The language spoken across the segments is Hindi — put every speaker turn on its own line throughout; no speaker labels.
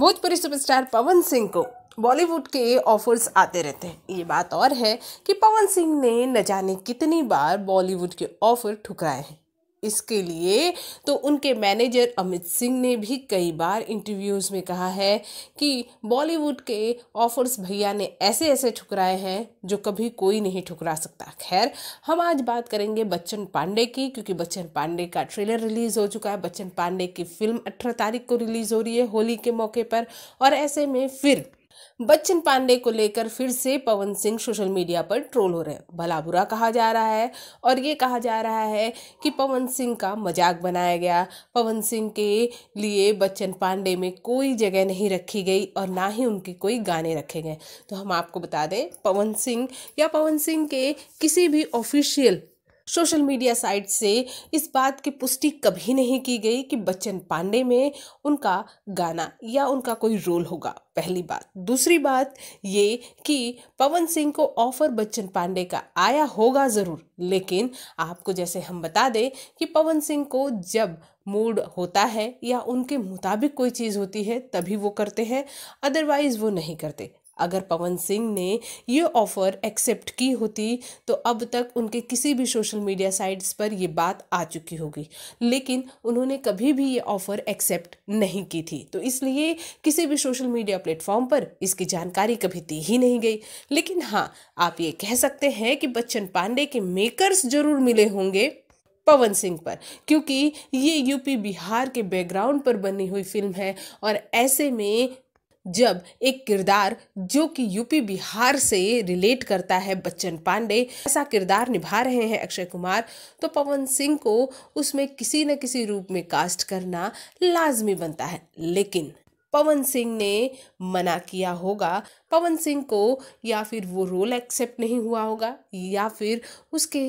भोजपुरी सुपरस्टार पवन सिंह को बॉलीवुड के ऑफर्स आते रहते हैं ये बात और है कि पवन सिंह ने न जाने कितनी बार बॉलीवुड के ऑफर ठुकराए हैं इसके लिए तो उनके मैनेजर अमित सिंह ने भी कई बार इंटरव्यूज़ में कहा है कि बॉलीवुड के ऑफर्स भैया ने ऐसे ऐसे ठुकराए हैं जो कभी कोई नहीं ठुकरा सकता खैर हम आज बात करेंगे बच्चन पांडे की क्योंकि बच्चन पांडे का ट्रेलर रिलीज़ हो चुका है बच्चन पांडे की फिल्म अठारह तारीख को रिलीज़ हो रही है होली के मौके पर और ऐसे में फिर बच्चन पांडे को लेकर फिर से पवन सिंह सोशल मीडिया पर ट्रोल हो रहे हैं भला बुरा कहा जा रहा है और ये कहा जा रहा है कि पवन सिंह का मजाक बनाया गया पवन सिंह के लिए बच्चन पांडे में कोई जगह नहीं रखी गई और ना ही उनके कोई गाने रखे गए तो हम आपको बता दें पवन सिंह या पवन सिंह के किसी भी ऑफिशियल सोशल मीडिया साइट से इस बात की पुष्टि कभी नहीं की गई कि बच्चन पांडे में उनका गाना या उनका कोई रोल होगा पहली बात दूसरी बात ये कि पवन सिंह को ऑफर बच्चन पांडे का आया होगा ज़रूर लेकिन आपको जैसे हम बता दें कि पवन सिंह को जब मूड होता है या उनके मुताबिक कोई चीज़ होती है तभी वो करते हैं अदरवाइज़ वो नहीं करते अगर पवन सिंह ने ये ऑफ़र एक्सेप्ट की होती तो अब तक उनके किसी भी सोशल मीडिया साइट्स पर ये बात आ चुकी होगी लेकिन उन्होंने कभी भी ये ऑफ़र एक्सेप्ट नहीं की थी तो इसलिए किसी भी सोशल मीडिया प्लेटफॉर्म पर इसकी जानकारी कभी दी ही नहीं गई लेकिन हाँ आप ये कह सकते हैं कि बच्चन पांडे के मेकर्स जरूर मिले होंगे पवन सिंह पर क्योंकि ये यूपी बिहार के बैकग्राउंड पर बनी हुई फिल्म है और ऐसे में जब एक किरदार जो कि यूपी बिहार से रिलेट करता है बच्चन पांडे ऐसा किरदार निभा रहे हैं अक्षय कुमार तो पवन सिंह को उसमें किसी न किसी रूप में कास्ट करना लाजमी बनता है लेकिन पवन सिंह ने मना किया होगा पवन सिंह को या फिर वो रोल एक्सेप्ट नहीं हुआ होगा या फिर उसके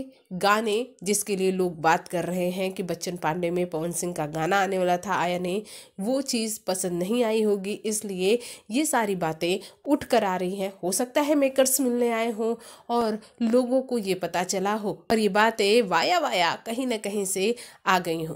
गाने जिसके लिए लोग बात कर रहे हैं कि बच्चन पांडे में पवन सिंह का गाना आने वाला था आया नहीं वो चीज़ पसंद नहीं आई होगी इसलिए ये सारी बातें उठ कर आ रही हैं हो सकता है मेकर्स मिलने आए हों और लोगों को ये पता चला हो और ये बातें वाया वाया कहीं ना कहीं से आ गई हों